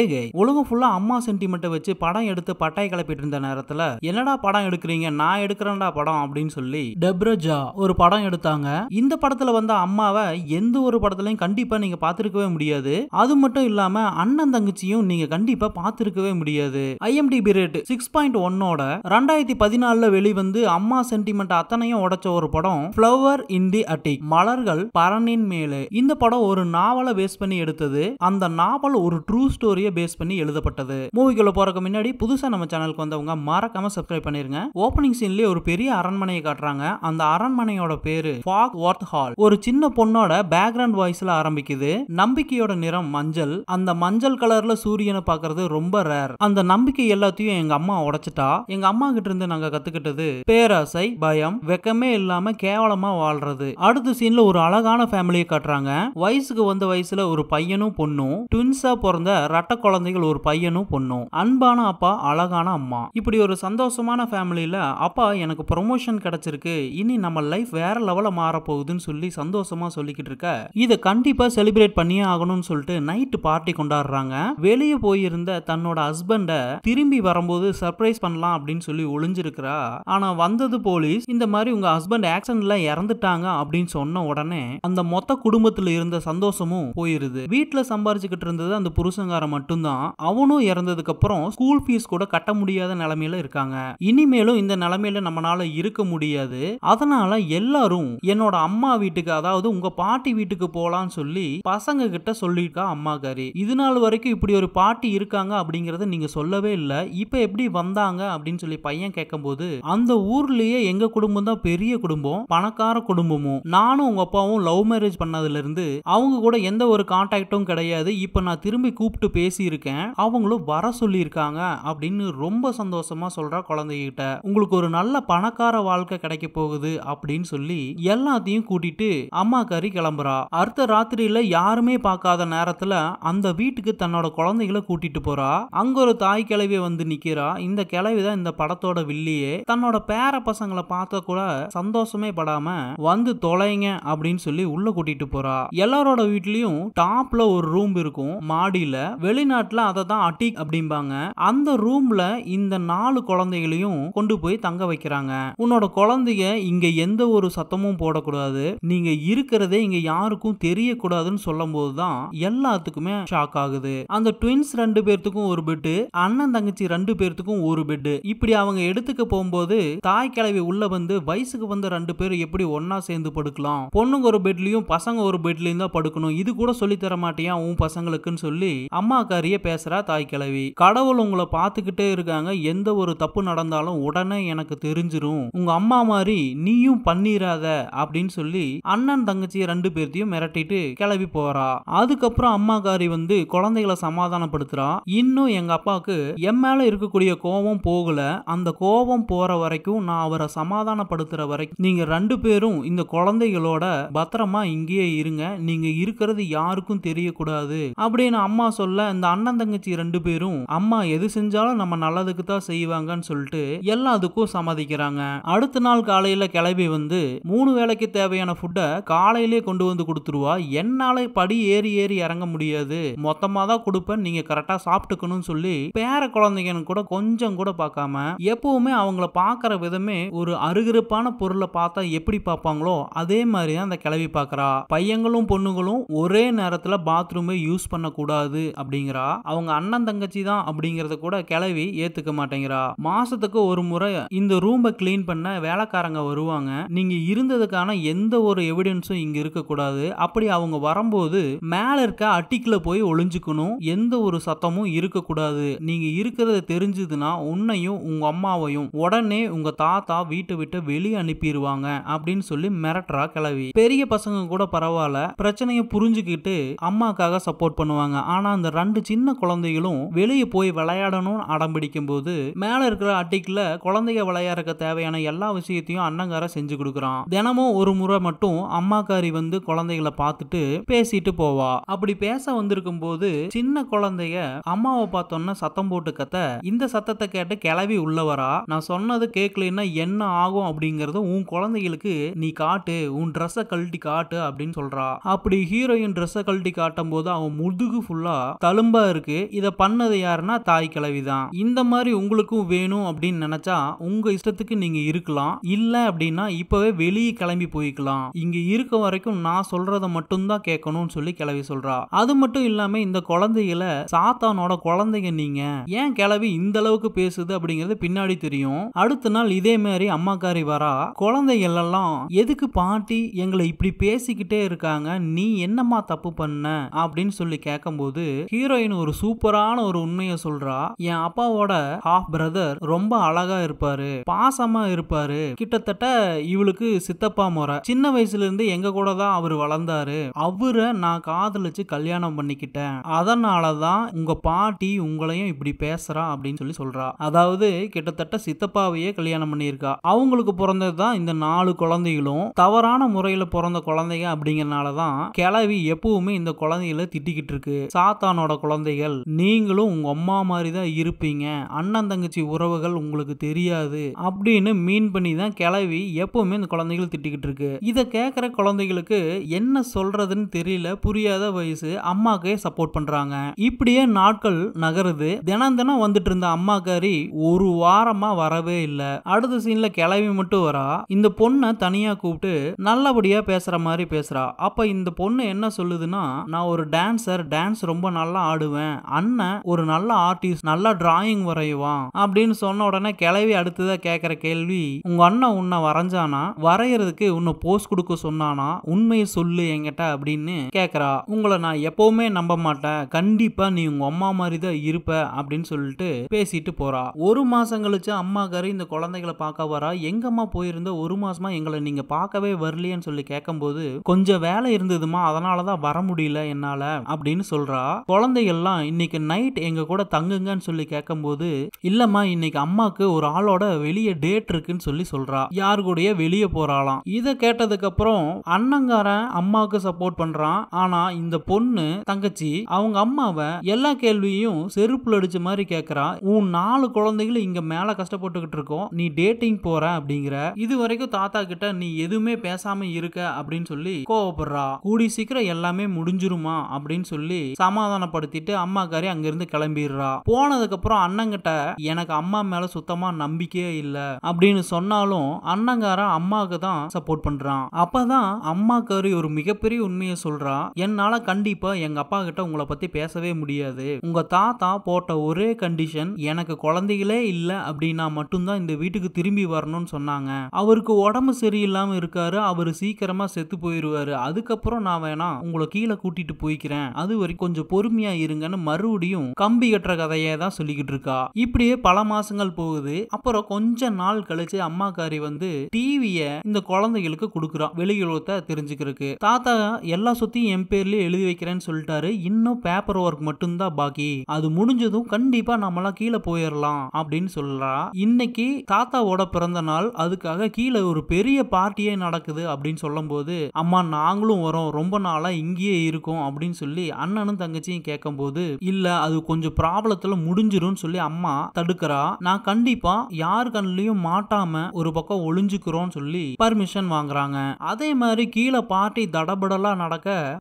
AK உலகம் ஃபுல்லா அம்மா சென்டிமெண்ட்டை வச்சு படம் எடுத்து பட்டாய் கிளப்பிட்டு இருந்த நேரத்தில் என்னடா படம் எடுக்கிறீங்க நான் எடுக்கிறேன்டா படம் அப்படின்னு சொல்லி டெப்ரஜா ஒரு படம் எடுத்தாங்க இந்த படத்துல வந்த அம்மாவை எந்த ஒரு படத்துலயும் கண்டிப்பா நீங்க பாத்திருக்கவே முடியாது அது மட்டும் இல்லாமல் அண்ணன் தங்கச்சியும் நீங்க கண்டிப்பாக பார்த்துருக்கவே முடியாது ஐஎம்டி பிரேட் சிக்ஸ் பாயிண்ட் ஒன்னோட ரெண்டாயிரத்தி பதினாலில் வெளிவந்து அம்மா சென்டிமெண்ட் அத்தனையும் உடைச்ச ஒரு படம் ஃப்ளவர் இன் தி அட்டிக் மலர்கள் பரணின் மேலே இந்த படம் ஒரு நாவலை பேஸ் பண்ணி எடுத்தது அந்த நாவல் ஒரு ட்ரூ ஸ்டோரி ஸ்டோரியை பேஸ் பண்ணி எழுதப்பட்டது மூவிக்குள்ள போறதுக்கு முன்னாடி புதுசா நம்ம சேனலுக்கு வந்தவங்க மறக்காம சப்ஸ்கிரைப் பண்ணிருங்க ஓப்பனிங் சீன்லயே ஒரு பெரிய அரண்மனையை காட்டுறாங்க அந்த அரண்மனையோட பேரு ஃபாக் வார்த் ஹால் ஒரு சின்ன பொண்ணோட பேக்ரவுண்ட் வாய்ஸ்ல ஆரம்பிக்குது நம்பிக்கையோட நிறம் மஞ்சள் அந்த மஞ்சள் கலர்ல சூரியனை பாக்குறது ரொம்ப ரேர் அந்த நம்பிக்கை எல்லாத்தையும் எங்க அம்மா உடைச்சிட்டா எங்க அம்மா கிட்ட இருந்து நாங்க கத்துக்கிட்டது பேராசை பயம் வெக்கமே இல்லாம கேவலமா வாழ்றது அடுத்த சீன்ல ஒரு அழகான ஃபேமிலியை காட்டுறாங்க வயசுக்கு வந்த வயசுல ஒரு பையனும் பொண்ணும் ட்வின்ஸா பிறந்த பட்ட குழந்தைகள் ஒரு பையனும் பொண்ணும் அன்பான அப்பா அழகான அம்மா இப்படி ஒரு சந்தோஷமான ஃபேமிலியில அப்பா எனக்கு ப்ரொமோஷன் கிடைச்சிருக்கு இனி நம்ம லைஃப் வேற லெவலில் போகுதுன்னு சொல்லி சந்தோஷமா சொல்லிக்கிட்டு இருக்க இதை கண்டிப்பா செலிப்ரேட் பண்ணியே ஆகணும்னு சொல்லிட்டு நைட்டு பார்ட்டி கொண்டாடுறாங்க வெளியே போயிருந்த தன்னோட ஹஸ்பண்டை திரும்பி வரும்போது சர்ப்ரைஸ் பண்ணலாம் அப்படின்னு சொல்லி ஒளிஞ்சிருக்கிறா ஆனா வந்தது போலீஸ் இந்த மாதிரி உங்க ஹஸ்பண்ட் ஆக்சிடென்ட்ல இறந்துட்டாங்க அப்படின்னு சொன்ன உடனே அந்த மொத்த குடும்பத்தில் இருந்த சந்தோஷமும் போயிருது வீட்டுல சம்பாரிச்சுக்கிட்டு இருந்தது அந்த புருஷங்கார மட்டும்தான் அவனும் இறந்ததுக்கப்புறம் ஸ்கூல் ஃபீஸ் கூட கட்ட முடியாத நிலைமையில இருக்காங்க இனிமேலும் இந்த நிலைமையில நம்மளால இருக்க முடியாது அதனால எல்லாரும் என்னோட அம்மா வீட்டுக்கு அதாவது உங்க பாட்டி வீட்டுக்கு போலான்னு சொல்லி பசங்க கிட்ட சொல்லியிருக்கா அம்மாக்காரி இது நாள் வரைக்கும் இப்படி ஒரு பாட்டி இருக்காங்க அப்படிங்கறத நீங்க சொல்லவே இல்லை இப்ப எப்படி வந்தாங்க அப்படின்னு சொல்லி பையன் கேட்கும்போது அந்த ஊர்லயே எங்க குடும்பம் தான் பெரிய குடும்பம் பணக்கார குடும்பமும் நானும் உங்க அப்பாவும் லவ் மேரேஜ் பண்ணதுல இருந்து அவங்க கூட எந்த ஒரு கான்டாக்டும் கிடையாது இப்ப நான் திரும்பி கூப்பிட்டு பேசியிருக்கேன் அவங்களும் வர சொல்லியிருக்காங்க அப்படின்னு ரொம்ப சந்தோஷமா சொல்றா குழந்தைகிட்ட உங்களுக்கு ஒரு நல்ல பணக்கார வாழ்க்கை கிடைக்க போகுது அப்படின்னு சொல்லி எல்லாத்தையும் கூட்டிட்டு அம்மா கறி கிளம்புறா அடுத்த ராத்திரியில யாருமே பார்க்காத நேரத்துல அந்த வீட்டுக்கு தன்னோட குழந்தைகளை கூட்டிட்டு போறா அங்க ஒரு தாய் கிளவிய வந்து நிக்கிறா இந்த கிளவி தான் இந்த படத்தோட வில்லியே தன்னோட பேர பசங்களை பார்த்தா கூட சந்தோஷமே படாம வந்து தொலைங்க அப்படின்னு சொல்லி உள்ள கூட்டிட்டு போறா எல்லாரோட வீட்லயும் டாப்ல ஒரு ரூம் இருக்கும் மாடியில வெளிநாட்டில் அதை தான் அட்டிக் அப்படிம்பாங்க அந்த ரூம்ல இந்த நாலு குழந்தைகளையும் கொண்டு போய் தங்க வைக்கிறாங்க உன்னோட குழந்தைய இங்க எந்த ஒரு சத்தமும் போடக்கூடாது நீங்க இருக்கிறதே இங்க யாருக்கும் தெரியக்கூடாதுன்னு சொல்லும் போதுதான் எல்லாத்துக்குமே ஷாக் ஆகுது அந்த ட்வின்ஸ் ரெண்டு பேர்த்துக்கும் ஒரு பெட்டு அண்ணன் தங்கச்சி ரெண்டு பேர்த்துக்கும் ஒரு பெட்டு இப்படி அவங்க எடுத்துக்க போகும்போது தாய் கிழவி உள்ள வந்து வயசுக்கு வந்த ரெண்டு பேரும் எப்படி ஒன்னா சேர்ந்து படுக்கலாம் பொண்ணுங்க ஒரு பெட்லயும் பசங்க ஒரு பெட்லயும் தான் படுக்கணும் இது கூட சொல்லி தர மாட்டேன் உன் பசங்களுக்குன்னு சொல்லி அம்மா சினிமாக்காரியே பேசுறா தாய் கிழவி கடவுள் உங்களை பார்த்துக்கிட்டே இருக்காங்க எந்த ஒரு தப்பு நடந்தாலும் உடனே எனக்கு தெரிஞ்சிரும் உங்க அம்மா மாதிரி நீயும் பண்ணிராத அப்படின்னு சொல்லி அண்ணன் தங்கச்சி ரெண்டு பேர்த்தையும் மிரட்டிட்டு கிளவி போறா அதுக்கப்புறம் அம்மாக்காரி வந்து குழந்தைகளை சமாதானப்படுத்துறா இன்னும் எங்க அப்பாவுக்கு என் மேல இருக்கக்கூடிய கோபம் போகல அந்த கோபம் போற வரைக்கும் நான் அவரை சமாதானப்படுத்துற வரைக்கும் நீங்க ரெண்டு பேரும் இந்த குழந்தைகளோட பத்திரமா இங்கேயே இருங்க நீங்க இருக்கிறது யாருக்கும் தெரியக்கூடாது அப்படின்னு அம்மா சொல்ல அந்த அண்ணன் தங்கச்சி ரெண்டு பேரும் அம்மா எது செஞ்சாலும் நம்ம நல்லதுக்கு தான் செய்வாங்கன்னு சொல்லிட்டு எல்லாத்துக்கும் சம்மதிக்கிறாங்க அடுத்த நாள் காலையில கிளம்பி வந்து மூணு வேலைக்கு தேவையான ஃபுட்டை காலையிலே கொண்டு வந்து கொடுத்துருவா என்னால படி ஏறி ஏறி இறங்க முடியாது மொத்தமா தான் கொடுப்பேன் நீங்க கரெக்டா சாப்பிட்டுக்கணும்னு சொல்லி பேர குழந்தைங்க கூட கொஞ்சம் கூட பார்க்காம எப்பவுமே அவங்கள பார்க்குற விதமே ஒரு அருகிருப்பான பொருளை பார்த்தா எப்படி பார்ப்பாங்களோ அதே மாதிரி தான் அந்த கிளவி பார்க்குறா பையங்களும் பொண்ணுங்களும் ஒரே நேரத்தில் பாத்ரூமே யூஸ் பண்ணக்கூடாது அப்படி அப்படிங்கிறா அவங்க அண்ணன் தங்கச்சி தான் அப்படிங்கிறத கூட கிளவி ஏத்துக்க மாட்டேங்கிறா மாசத்துக்கு ஒரு முறை இந்த ரூமை கிளீன் பண்ண வேலைக்காரங்க வருவாங்க நீங்க இருந்ததுக்கான எந்த ஒரு எவிடன்ஸும் இங்க இருக்கக்கூடாது அப்படி அவங்க வரும்போது மேல இருக்க அட்டிக்குல போய் ஒளிஞ்சுக்கணும் எந்த ஒரு சத்தமும் இருக்கக்கூடாது நீங்க இருக்கிறத தெரிஞ்சதுன்னா உன்னையும் உங்க அம்மாவையும் உடனே உங்க தாத்தா வீட்டை விட்டு வெளியே அனுப்பிடுவாங்க அப்படின்னு சொல்லி மிரட்டுறா கிளவி பெரிய பசங்க கூட பரவாயில்ல பிரச்சனையை புரிஞ்சுக்கிட்டு அம்மாக்காக சப்போர்ட் பண்ணுவாங்க ஆனா அந்த ரெண்டு சின்ன குழந்தைகளும் வெளியே போய் விளையாடணும்னு அடம் பிடிக்கும் போது மேல இருக்கிற அட்டிக்குல குழந்தைய விளையாடுறக்க தேவையான எல்லா விஷயத்தையும் அண்ணங்கார செஞ்சு கொடுக்குறான் தினமும் ஒரு முறை மட்டும் அம்மாக்காரி வந்து குழந்தைகளை பார்த்துட்டு பேசிட்டு போவா அப்படி பேச வந்திருக்கும் போது சின்ன குழந்தைய அம்மாவை பார்த்தோன்னா சத்தம் போட்டு கத்த இந்த சத்தத்தை கேட்டு கிளவி உள்ளவரா நான் சொன்னது கேட்கலன்னா என்ன ஆகும் அப்படிங்கறத உன் குழந்தைகளுக்கு நீ காட்டு உன் ட்ரெஸ்ஸை கழட்டி காட்டு அப்படின்னு சொல்றா அப்படி ஹீரோயின் ட்ரெஸ்ஸை கழட்டி காட்டும் போது அவன் முதுகு ஃபுல்லா அலும்பா இருக்குது இதை பண்ணது யாருன்னா தாய் கிழவி தான் இந்த மாதிரி உங்களுக்கும் வேணும் அப்படின்னு நினச்சா உங்கள் இஷ்டத்துக்கு நீங்கள் இருக்கலாம் இல்லை அப்படின்னா இப்போவே வெளியே கிளம்பி போய்க்கலாம் இங்கே இருக்க வரைக்கும் நான் சொல்கிறத மட்டும்தான் கேட்கணும்னு சொல்லி கிளவி சொல்றா அது மட்டும் இல்லாமல் இந்த குழந்தைகளை சாத்தானோட குழந்தைங்க நீங்கள் ஏன் கிளவி இந்த அளவுக்கு பேசுது அப்படிங்கிறது பின்னாடி தெரியும் அடுத்த நாள் இதே மாதிரி அம்மாக்காரி வரா குழந்தைகள் எல்லாம் எதுக்கு பாட்டி எங்களை இப்படி பேசிக்கிட்டே இருக்காங்க நீ என்னம்மா தப்பு பண்ண அப்படின்னு சொல்லி கேட்கும் போது ஹீரோயின் ஒரு சூப்பரான ஒரு உண்மையை சொல்றா என் அப்பாவோட ஹாஃப் பிரதர் ரொம்ப அழகா இருப்பாரு பாசமா இருப்பாரு கிட்டத்தட்ட இவளுக்கு சித்தப்பா முறை சின்ன வயசுல இருந்து எங்க கூட தான் அவர் வளர்ந்தாரு அவரை நான் காதலிச்சு கல்யாணம் பண்ணிக்கிட்டேன் அதனாலதான் உங்க பாட்டி உங்களையும் இப்படி பேசுறா அப்படின்னு சொல்லி சொல்றா அதாவது கிட்டத்தட்ட சித்தப்பாவையே கல்யாணம் பண்ணியிருக்கா அவங்களுக்கு பிறந்ததுதான் இந்த நாலு குழந்தைகளும் தவறான முறையில பிறந்த குழந்தைங்க அப்படிங்கறனாலதான் கிளவி எப்பவுமே இந்த குழந்தைகளை திட்டிக்கிட்டு இருக்கு சாத்தானோட உங்களோட குழந்தைகள் நீங்களும் உங்கள் அம்மா மாதிரி தான் இருப்பீங்க அண்ணன் தங்கச்சி உறவுகள் உங்களுக்கு தெரியாது அப்படின்னு மீன் பண்ணி தான் கிளவி எப்பவுமே இந்த குழந்தைகள் திட்டிக்கிட்டு இருக்கு இதை கேட்குற குழந்தைகளுக்கு என்ன சொல்றதுன்னு தெரியல புரியாத வயசு அம்மாக்கே சப்போர்ட் பண்றாங்க இப்படியே நாட்கள் நகருது தினம் தினம் வந்துட்டு இருந்த அம்மாக்காரி ஒரு வாரமா வரவே இல்லை அடுத்த சீன்ல கிளவி மட்டும் வரா இந்த பொண்ணை தனியா கூப்பிட்டு நல்லபடியா பேசுற மாதிரி பேசுறா அப்ப இந்த பொண்ணு என்ன சொல்லுதுன்னா நான் ஒரு டான்ஸர் டான்ஸ் ரொம்ப நல்லா ஆடுவேன் அண்ணன் ஒரு நல்ல ஆர்டிஸ்ட் நல்லா டிராயிங் வரைவான் அப்படின்னு சொன்ன உடனே கிளவி அடுத்ததாக கேட்குற கேள்வி உங்க அண்ணன் உன்னை வரைஞ்சானா வரைகிறதுக்கு உன்னை போஸ்ட் கொடுக்க சொன்னானா உண்மையை சொல்லு என்கிட்ட அப்படின்னு கேட்குறா உங்களை நான் எப்பவுமே நம்ப மாட்டேன் கண்டிப்பா நீ உங்க அம்மா மாதிரி தான் இருப்ப அப்படின்னு சொல்லிட்டு பேசிட்டு போறா ஒரு மாசம் கழிச்சு அம்மா கறி இந்த குழந்தைகளை பார்க்க வரா எங்கம்மா போயிருந்த ஒரு மாசமா எங்களை நீங்க பார்க்கவே வரலையேன்னு சொல்லி கேட்கும்போது கொஞ்சம் வேலை இருந்ததுமா அதனாலதான் வர முடியல என்னால அப்படின்னு சொல்றா குழந்தை குழந்தைகள்லாம் இன்னைக்கு நைட் எங்க கூட தங்குங்கன்னு சொல்லி கேட்கும்போது இல்லம்மா இன்னைக்கு அம்மாவுக்கு ஒரு ஆளோட வெளியே டேட் இருக்குன்னு சொல்லி சொல்றா யார் கூடயே வெளியே போறாளாம் இதை கேட்டதுக்கப்புறம் அண்ணங்காரன் அம்மாவுக்கு சப்போர்ட் பண்றான் ஆனா இந்த பொண்ணு தங்கச்சி அவங்க அம்மாவை எல்லா கேள்வியும் செருப்புல அடிச்ச மாதிரி கேட்குறா உன் நாலு குழந்தைகளும் இங்க மேல கஷ்டப்பட்டுக்கிட்டு இருக்கோம் நீ டேட்டிங் போற அப்படிங்கிற இது வரைக்கும் தாத்தா கிட்ட நீ எதுவுமே பேசாம இருக்க அப்படின்னு சொல்லி கோவப்படுறா கூடி சீக்கிரம் எல்லாமே முடிஞ்சிருமா அப்படின்னு சொல்லி சமாதானப்படுத்த ஞாபகப்படுத்திட்டு அம்மாக்காரி அங்கிருந்து கிளம்பிடுறா போனதுக்கப்புறம் அண்ணங்கிட்ட எனக்கு அம்மா மேல சுத்தமா நம்பிக்கையே இல்லை அப்படின்னு சொன்னாலும் அண்ணங்கார அம்மாவுக்கு தான் சப்போர்ட் பண்றான் அப்பதான் அம்மாக்காரி ஒரு மிகப்பெரிய உண்மையை சொல்றா என்னால கண்டிப்பா எங்க அப்பா கிட்ட உங்களை பத்தி பேசவே முடியாது உங்க தாத்தா போட்ட ஒரே கண்டிஷன் எனக்கு குழந்தைகளே இல்லை அப்படின்னா மட்டும்தான் இந்த வீட்டுக்கு திரும்பி வரணும்னு சொன்னாங்க அவருக்கு உடம்பு சரியில்லாம இருக்காரு அவரு சீக்கிரமா செத்து போயிருவாரு அதுக்கப்புறம் நான் வேணா உங்களை கீழே கூட்டிட்டு போய்க்கிறேன் அது வரைக்கும் கொஞ்சம் பொறுமையா இருங்கன்னு மறுபடியும் கம்பி கட்டுற கதையை தான் சொல்லிக்கிட்டு இருக்கா இப்படியே பல மாசங்கள் போகுது அப்புறம் கொஞ்ச நாள் கழிச்சு அம்மாக்காரி வந்து டிவிய இந்த குழந்தைகளுக்கு கொடுக்குறா வெளியுலகத்தை தெரிஞ்சுக்கிறதுக்கு தாத்தா எல்லா சொத்தையும் என் பேர்லயே எழுதி வைக்கிறேன்னு சொல்லிட்டாரு இன்னும் பேப்பர் ஒர்க் மட்டும்தான் பாக்கி அது முடிஞ்சதும் கண்டிப்பா நம்மளாம் கீழே போயிடலாம் அப்படின்னு சொல்றா இன்னைக்கு தாத்தாவோட பிறந்த நாள் அதுக்காக கீழே ஒரு பெரிய பார்ட்டியே நடக்குது அப்படின்னு சொல்லும் போது அம்மா நாங்களும் வரோம் ரொம்ப நாளா இங்கேயே இருக்கோம் அப்படின்னு சொல்லி அண்ணனும் தங்கச்சியும் கேட்கும்போது இல்ல அது கொஞ்சம் ப்ராப்ளத்துல முடிஞ்சிரும் சொல்லி அம்மா தடுக்கிறா நான் கண்டிப்பா யார் கண்ணிலையும் மாட்டாம ஒரு பக்கம் ஒளிஞ்சுக்கிறோம் சொல்லி பர்மிஷன் வாங்குறாங்க அதே மாதிரி கீழே பார்ட்டி தடபடலா நடக்க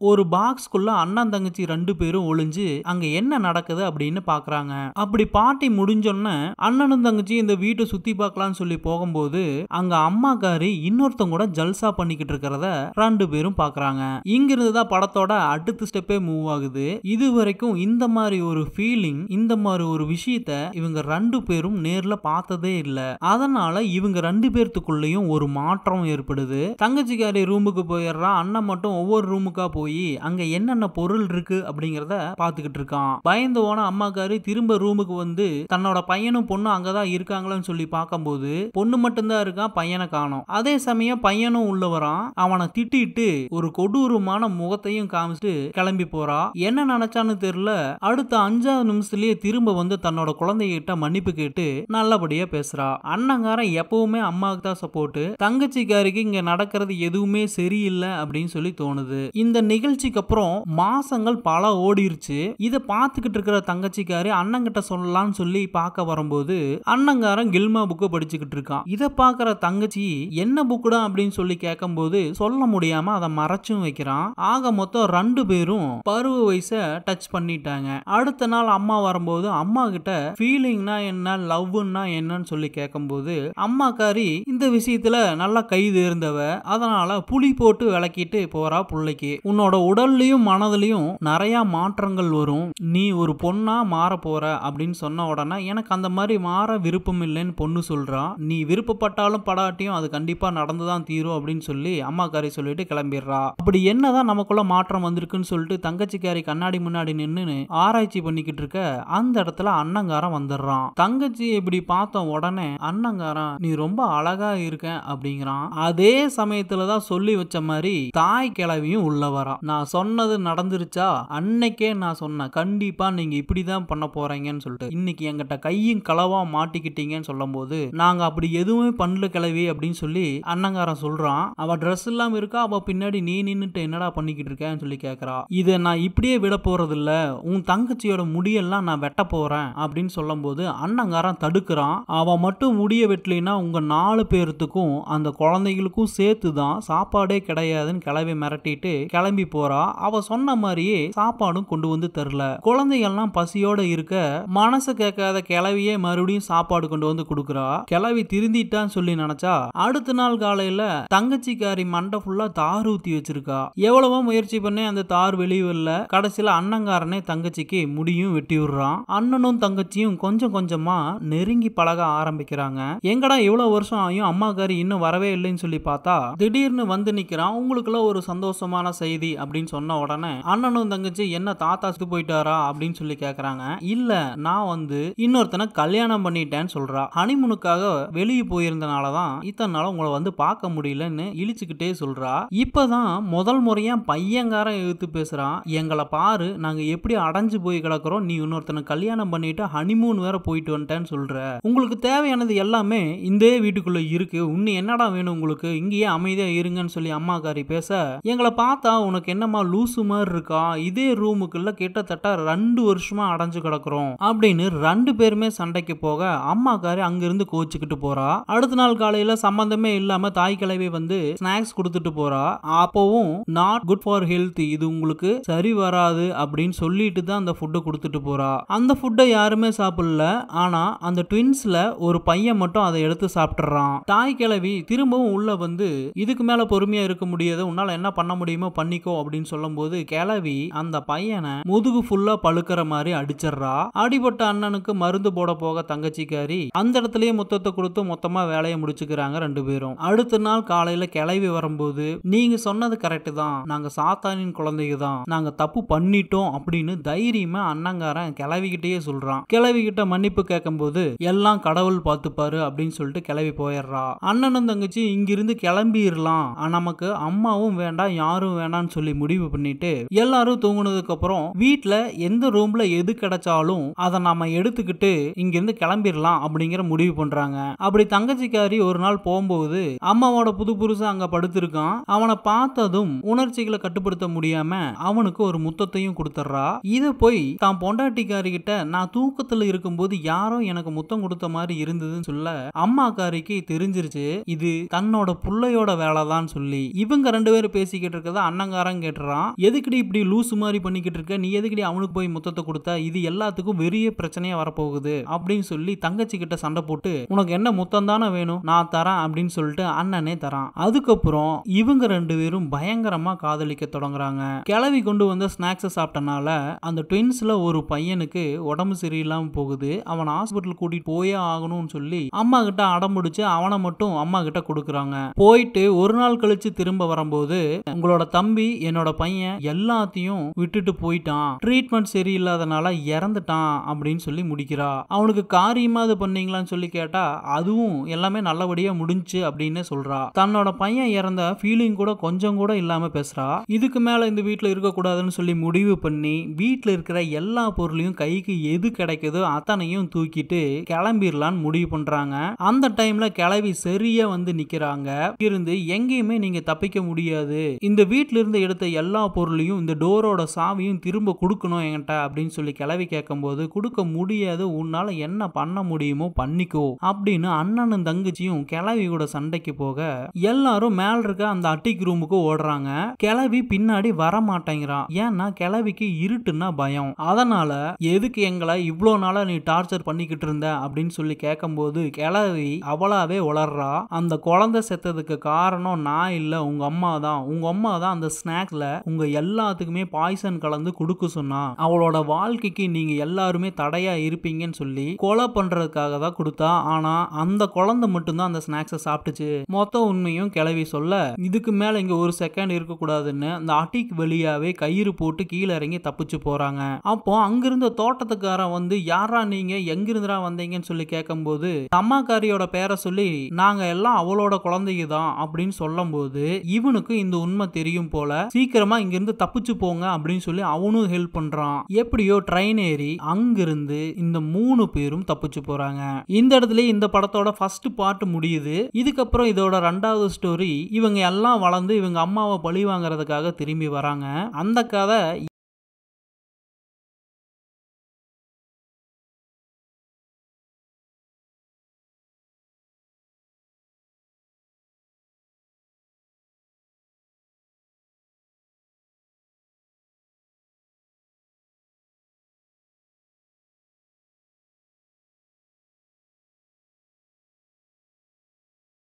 ஒரு பாக்ஸ்குள்ள அண்ணன் தங்கச்சி ரெண்டு பேரும் ஒளிஞ்சு அங்க என்ன நடக்குது அப்படின்னு பாக்குறாங்க அப்படி பார்ட்டி முடிஞ்சோன்னே அண்ணனும் தங்கச்சி இந்த வீட்டை சுத்தி பார்க்கலாம்னு சொல்லி போகும்போது அங்க அம்மாக்காரி இன்னொருத்தங்க கூட ஜல்சா பண்ணிக்கிட்டு இருக்கிறத ரெண்டு பேரும் பாக்குறாங்க இங்கிருந்து தான் படத்தோட அடுத்த ஸ்டெப்பே மூவ் ஆகுது இதுவரை வரைக்கும் இந்த மாதிரி ஒரு ஃபீலிங் இந்த மாதிரி ஒரு விஷயத்த இவங்க ரெண்டு பேரும் நேர்ல பார்த்ததே இல்லை அதனால இவங்க ரெண்டு பேர்த்துக்குள்ளேயும் ஒரு மாற்றம் ஏற்படுது தங்கச்சிக்காரி ரூமுக்கு போயிடுறா அண்ணன் மட்டும் ஒவ்வொரு ரூமுக்கா போய் அங்க என்னென்ன பொருள் இருக்கு அப்படிங்கிறத பாத்துக்கிட்டு இருக்கான் பயந்து போன அம்மாக்காரி திரும்ப ரூமுக்கு வந்து தன்னோட பையனும் பொண்ணும் அங்கதான் இருக்காங்களான்னு சொல்லி பார்க்கும்போது பொண்ணு மட்டும்தான் இருக்கான் பையனை காணும் அதே சமயம் பையனும் உள்ள அவனை திட்டிட்டு ஒரு கொடூரமான முகத்தையும் காமிச்சிட்டு கிளம்பி போறா என்ன நினைச்சான்னு ஏன்னு தெரியல அடுத்த அஞ்சாவது நிமிஷத்துலயே திரும்ப வந்து தன்னோட குழந்தைகிட்ட மன்னிப்பு கேட்டு நல்லபடியா பேசுறா அண்ணங்காரன் எப்பவுமே அம்மாவுக்கு தான் சப்போர்ட் தங்கச்சிக்காருக்கு இங்க நடக்கிறது எதுவுமே சரியில்லை அப்படின்னு சொல்லி தோணுது இந்த நிகழ்ச்சிக்கு அப்புறம் மாசங்கள் பல ஓடிருச்சு இதை பார்த்துக்கிட்டு இருக்கிற தங்கச்சிக்காரு அண்ணங்கிட்ட சொல்லலாம்னு சொல்லி பார்க்க வரும்போது அண்ணங்காரன் கில்மா புக்கு படிச்சுக்கிட்டு இருக்கான் இதை பார்க்குற தங்கச்சி என்ன புக்குடா அப்படின்னு சொல்லி கேட்கும்போது சொல்ல முடியாம அதை மறைச்சும் வைக்கிறான் ஆக மொத்தம் ரெண்டு பேரும் பருவ வயசை டச் டச் பண்ணிட்டாங்க அடுத்த நாள் அம்மா வரும்போது அம்மா கிட்ட ஃபீலிங்னா என்ன லவ்னா என்னன்னு சொல்லி கேட்கும்போது அம்மாக்காரி இந்த விஷயத்துல நல்லா கைது இருந்தவ அதனால புளி போட்டு விளக்கிட்டு போறா பிள்ளைக்கு உன்னோட உடல்லையும் மனதிலையும் நிறைய மாற்றங்கள் வரும் நீ ஒரு பொண்ணா மாற போற அப்படின்னு சொன்ன உடனே எனக்கு அந்த மாதிரி மாற விருப்பம் இல்லைன்னு பொண்ணு சொல்றா நீ விருப்பப்பட்டாலும் படாட்டியும் அது கண்டிப்பா நடந்துதான் தீரும் அப்படின்னு சொல்லி காரி சொல்லிட்டு கிளம்பிடுறா அப்படி என்னதான் நமக்குள்ள மாற்றம் வந்திருக்குன்னு சொல்லிட்டு தங்கச்சிக்காரி கண்ணாடி முன்னாடி முன்னாடி நின்று ஆராய்ச்சி பண்ணிக்கிட்டு இருக்க அந்த இடத்துல அன்னங்காரன் வந்துடுறான் தங்கச்சி இப்படி பார்த்த உடனே அன்னங்காரன் நீ ரொம்ப அழகா இருக்க அப்படிங்கிறான் அதே சமயத்துலதான் சொல்லி வச்ச மாதிரி தாய் கிளவியும் உள்ள வரா நான் சொன்னது நடந்துருச்சா அன்னைக்கே நான் சொன்னேன் கண்டிப்பா நீங்க இப்படிதான் பண்ண போறீங்கன்னு சொல்லிட்டு இன்னைக்கு எங்கிட்ட கையும் களவா மாட்டிக்கிட்டீங்கன்னு சொல்லும் போது நாங்க அப்படி எதுவுமே பண்ணல கிளவி அப்படின்னு சொல்லி அன்னங்காரன் சொல்றான் அவ ட்ரெஸ் இல்லாம இருக்கா அவ பின்னாடி நீ நின்னுட்டு என்னடா பண்ணிக்கிட்டு இருக்கேன்னு சொல்லி கேக்குறா இதை நான் இப்படியே விட போறது இல்ல உன் தங்கச்சியோட முடியெல்லாம் நான் வெட்ட போறேன் அப்படின்னு சொல்லும் போது அண்ணங்காரன் தடுக்கிறான் அவன் மட்டும் முடிய வெட்டலினா உங்க நாலு பேர்த்துக்கும் அந்த குழந்தைகளுக்கும் சேர்த்து தான் சாப்பாடே கிடையாதுன்னு கிளவி மிரட்டிட்டு கிளம்பி போறா அவ சொன்ன மாதிரியே சாப்பாடும் கொண்டு வந்து தரல குழந்தைகள்லாம் பசியோட இருக்க மனசு கேட்காத கிளவியே மறுபடியும் சாப்பாடு கொண்டு வந்து கொடுக்குறா கிளவி திருந்திட்டான்னு சொல்லி நினைச்சா அடுத்த நாள் காலையில தங்கச்சிக்காரி மண்டை ஃபுல்லா தார் ஊத்தி வச்சிருக்கா எவ்வளவோ முயற்சி பண்ணி அந்த தார் வெளியே வரல கடைசியில அண்ணங்க சொந்தக்காரனே தங்கச்சிக்கு முடியும் வெட்டி விடுறான் அண்ணனும் தங்கச்சியும் கொஞ்சம் கொஞ்சமா நெருங்கி பழக ஆரம்பிக்கிறாங்க எங்கடா இவ்வளவு வருஷம் ஆயும் அம்மாக்காரி இன்னும் வரவே இல்லைன்னு சொல்லி பார்த்தா திடீர்னு வந்து நிக்கிறான் உங்களுக்குள்ள ஒரு சந்தோஷமான செய்தி அப்படின்னு சொன்ன உடனே அண்ணனும் தங்கச்சி என்ன தாத்தா சுத்து போயிட்டாரா அப்படின்னு சொல்லி கேக்குறாங்க இல்ல நான் வந்து இன்னொருத்தனை கல்யாணம் பண்ணிட்டேன்னு சொல்றா ஹனிமுனுக்காக வெளியே போயிருந்தனாலதான் இத்தனை நாள் உங்களை வந்து பார்க்க முடியலன்னு இழிச்சுக்கிட்டே சொல்றா இப்பதான் முதல் முறையா பையங்காரன் எழுத்து பேசுறான் எங்களை பாரு நாங்க நாங்கள் எப்படி அடைஞ்சு போய் கிடக்கிறோம் நீ இன்னொருத்தனை கல்யாணம் பண்ணிட்டு ஹனிமூன் வேற போயிட்டு வந்துட்டேன்னு சொல்கிற உங்களுக்கு தேவையானது எல்லாமே இந்த வீட்டுக்குள்ள இருக்கு இன்னும் என்னடா வேணும் உங்களுக்கு இங்கேயே அமைதியா இருங்கன்னு சொல்லி காரி பேச எங்களை பார்த்தா உனக்கு என்னம்மா லூசு மாதிரி இருக்கா இதே ரூமுக்குள்ள கிட்டத்தட்ட ரெண்டு வருஷமா அடைஞ்சு கிடக்குறோம் அப்படின்னு ரெண்டு பேருமே சண்டைக்கு போக காரி அங்கிருந்து கோச்சுக்கிட்டு போறா அடுத்த நாள் காலையில சம்பந்தமே இல்லாம தாய் கிளவி வந்து ஸ்நாக்ஸ் கொடுத்துட்டு போறா அப்பவும் நாட் குட் ஃபார் ஹெல்த் இது உங்களுக்கு சரி வராது அப்படின்னு அப்படின்னு சொல்லிட்டு தான் அந்த ஃபுட்டை கொடுத்துட்டு போறா அந்த ஃபுட்டை யாருமே சாப்பிடல ஆனா அந்த ட்வின்ஸ்ல ஒரு பையன் மட்டும் அதை எடுத்து சாப்பிட்டுறான் தாய் கிழவி திரும்பவும் உள்ள வந்து இதுக்கு மேல பொறுமையா இருக்க முடியாது உன்னால என்ன பண்ண முடியுமோ பண்ணிக்கோ அப்படின்னு சொல்லும் போது கிழவி அந்த பையனை முதுகு ஃபுல்லா பழுக்கிற மாதிரி அடிச்சிடுறா அடிபட்ட அண்ணனுக்கு மருந்து போட போக தங்கச்சிக்காரி அந்த இடத்துலயே மொத்தத்தை கொடுத்து மொத்தமா வேலையை முடிச்சுக்கிறாங்க ரெண்டு பேரும் அடுத்த நாள் காலையில கிளவி வரும்போது நீங்க சொன்னது கரெக்ட் தான் நாங்க சாத்தானின் குழந்தைங்க தான் நாங்க தப்பு பண்ணிட்டோம் அப்படின்னு தைரியமாக அண்ணங்காரன் கிளவிக்கிட்டே சொல்கிறான் கிளவிக்கிட்ட மன்னிப்பு கேட்கும் போது எல்லாம் கடவுள் பார்த்துப்பாரு அப்படின்னு சொல்லிட்டு கிளவி போயிடுறா அண்ணனும் தங்கச்சி இங்கிருந்து கிளம்பிடலாம் நமக்கு அம்மாவும் வேண்டாம் யாரும் வேண்டாம்னு சொல்லி முடிவு பண்ணிட்டு எல்லாரும் தூங்கினதுக்கு அப்புறம் வீட்டில் எந்த ரூம்ல எது கிடைச்சாலும் அதை நாம எடுத்துக்கிட்டு இங்கிருந்து கிளம்பிடலாம் அப்படிங்கிற முடிவு பண்றாங்க அப்படி தங்கச்சிக்காரி ஒரு நாள் போகும்போது அம்மாவோட புது புதுசா அங்க படுத்திருக்கான் அவனை பார்த்ததும் உணர்ச்சிகளை கட்டுப்படுத்த முடியாம அவனுக்கு ஒரு முத்தத்தையும் கொடுத்த கொடுத்துட்றா இது போய் தான் பொண்டாட்டிக்காரி கிட்ட நான் தூக்கத்துல இருக்கும்போது யாரோ எனக்கு முத்தம் கொடுத்த மாதிரி இருந்ததுன்னு சொல்ல அம்மாக்காரிக்கு தெரிஞ்சிருச்சு இது தன்னோட புள்ளையோட வேலை தான் சொல்லி இவங்க ரெண்டு பேரும் பேசிக்கிட்டு இருக்கிறத அண்ணங்காரன் கேட்டுறான் எதுக்கடி இப்படி லூசு மாதிரி பண்ணிக்கிட்டு இருக்க நீ எதுக்கடி அவனுக்கு போய் முத்தத்தை கொடுத்த இது எல்லாத்துக்கும் பெரிய பிரச்சனையா வரப்போகுது அப்படின்னு சொல்லி தங்கச்சி கிட்ட சண்டை போட்டு உனக்கு என்ன முத்தம் தானே வேணும் நான் தரேன் அப்படின்னு சொல்லிட்டு அண்ணனே தரான் அதுக்கப்புறம் இவங்க ரெண்டு பேரும் பயங்கரமா காதலிக்க தொடங்குறாங்க கிளவி கொண்டு வந்த ஸ்நாக்ஸை சாப்பிட்டனா இருக்கிறதுனால அந்த ட்வின்ஸில் ஒரு பையனுக்கு உடம்பு சரியில்லாமல் போகுது அவன் ஹாஸ்பிட்டல் கூட்டிகிட்டு போயே ஆகணும்னு சொல்லி அம்மா கிட்ட அடம்பிடிச்சு அவனை மட்டும் அம்மா கிட்ட கொடுக்குறாங்க போயிட்டு ஒரு நாள் கழிச்சு திரும்ப வரும்போது உங்களோட தம்பி என்னோட பையன் எல்லாத்தையும் விட்டுட்டு போயிட்டான் ட்ரீட்மெண்ட் சரியில்லாதனால இறந்துட்டான் அப்படின்னு சொல்லி முடிக்கிறா அவனுக்கு காரியமா அது பண்ணீங்களான்னு சொல்லி கேட்டா அதுவும் எல்லாமே நல்லபடியா முடிஞ்சு அப்படின்னு சொல்றா தன்னோட பையன் இறந்த ஃபீலிங் கூட கொஞ்சம் கூட இல்லாம பேசுறா இதுக்கு மேல இந்த வீட்டுல இருக்க கூடாதுன்னு சொல்லி முடிவு பண்ணி பண்ணி வீட்டில் இருக்கிற எல்லா பொருளையும் கைக்கு எது கிடைக்குதோ அத்தனையும் தூக்கிட்டு கிளம்பிடலான்னு முடிவு பண்றாங்க அந்த டைம்ல கிளவி சரியா வந்து நிக்கிறாங்க இருந்து எங்கேயுமே நீங்க தப்பிக்க முடியாது இந்த வீட்டில இருந்து எடுத்த எல்லா பொருளையும் இந்த டோரோட சாவியும் திரும்ப கொடுக்கணும் என்கிட்ட அப்படின்னு சொல்லி கிளவி கேட்கும்போது கொடுக்க முடியாது உன்னால என்ன பண்ண முடியுமோ பண்ணிக்கோ அப்படின்னு அண்ணனும் தங்கச்சியும் கிளவி கூட சண்டைக்கு போக எல்லாரும் மேல இருக்க அந்த அட்டிக் ரூமுக்கு ஓடுறாங்க கிளவி பின்னாடி வர மாட்டேங்கிறான் ஏன்னா கிளவிக்கு இருட்டுன்னா பயம் அதனால எதுக்கு எங்களை இவ்வளோ நாளாக நீ டார்ச்சர் பண்ணிக்கிட்டு இருந்த அப்படின்னு சொல்லி கேட்கும்போது கிளவி அவளாவே உளர்றா அந்த குழந்தை செத்ததுக்கு காரணம் நான் இல்லை உங்கள் அம்மா தான் உங்கள் அம்மா தான் அந்த ஸ்நாக்ஸில் உங்கள் எல்லாத்துக்குமே பாய்சன் கலந்து கொடுக்க சொன்னா அவளோட வாழ்க்கைக்கு நீங்கள் எல்லாருமே தடையாக இருப்பீங்கன்னு சொல்லி கொலை பண்ணுறதுக்காக தான் கொடுத்தா ஆனால் அந்த குழந்தை மட்டும்தான் அந்த ஸ்நாக்ஸை சாப்பிட்டுச்சு மொத்த உண்மையும் கிளவி சொல்ல இதுக்கு மேலே இங்கே ஒரு செகண்ட் இருக்கக்கூடாதுன்னு அந்த அட்டிக்கு வெளியாகவே கயிறு போட்டு கீழே இறங்கி தப்பிச்சு போகிறாங்க அப்போ அங்கிருந்த தோட்டத்துக்காரன் வந்து யாரா நீங்க எங்கிருந்துடா வந்தீங்கன்னு சொல்லி கேட்கும்போது தம்மாக்காரியோட பேரை சொல்லி நாங்க எல்லாம் அவளோட குழந்தைங்க தான் அப்படின்னு சொல்லும்போது இவனுக்கு இந்த உண்மை தெரியும் போல சீக்கிரமா இங்கிருந்து தப்பிச்சு போங்க அப்படின்னு சொல்லி அவனும் ஹெல்ப் பண்றான் எப்படியோ ட்ரெயின் ஏறி அங்கிருந்து இந்த மூணு பேரும் தப்பிச்சு போறாங்க இந்த இடத்துல இந்த படத்தோட ஃபர்ஸ்ட் பார்ட் முடியுது இதுக்கப்புறம் இதோட ரெண்டாவது ஸ்டோரி இவங்க எல்லாம் வளர்ந்து இவங்க அம்மாவை பழி வாங்குறதுக்காக திரும்பி வராங்க அந்த கதை